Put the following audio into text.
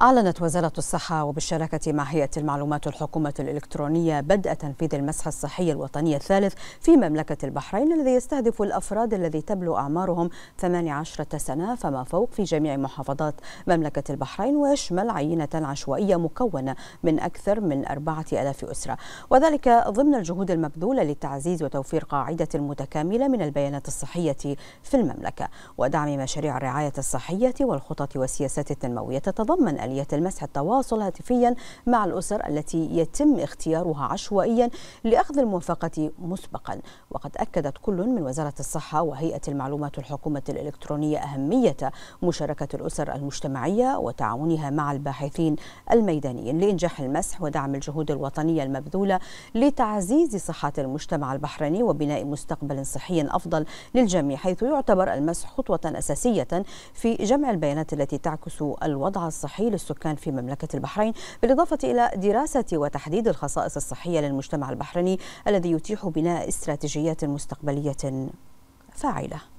أعلنت وزارة الصحة وبالشراكة مع هيئة المعلومات الحكومة الإلكترونية بدء تنفيذ المسح الصحي الوطني الثالث في مملكة البحرين الذي يستهدف الأفراد الذي تبلغ أعمارهم 18 سنة فما فوق في جميع محافظات مملكة البحرين ويشمل عينة عشوائية مكونة من أكثر من 4000 أسرة وذلك ضمن الجهود المبذولة لتعزيز وتوفير قاعدة متكاملة من البيانات الصحية في المملكة ودعم مشاريع الرعاية الصحية والخطط والسياسات التنموية تتضمن آلية المسح التواصل هاتفيا مع الأسر التي يتم اختيارها عشوائيا لأخذ الموافقة مسبقا وقد أكدت كل من وزارة الصحة وهيئة المعلومات الحكومة الإلكترونية أهمية مشاركة الأسر المجتمعية وتعاونها مع الباحثين الميدانيين لإنجاح المسح ودعم الجهود الوطنية المبذولة لتعزيز صحة المجتمع البحريني وبناء مستقبل صحي أفضل للجميع حيث يعتبر المسح خطوة أساسية في جمع البيانات التي تعكس الوضع الصحي السكان في مملكة البحرين بالإضافة إلى دراسة وتحديد الخصائص الصحية للمجتمع البحريني الذي يتيح بناء استراتيجيات مستقبلية فاعلة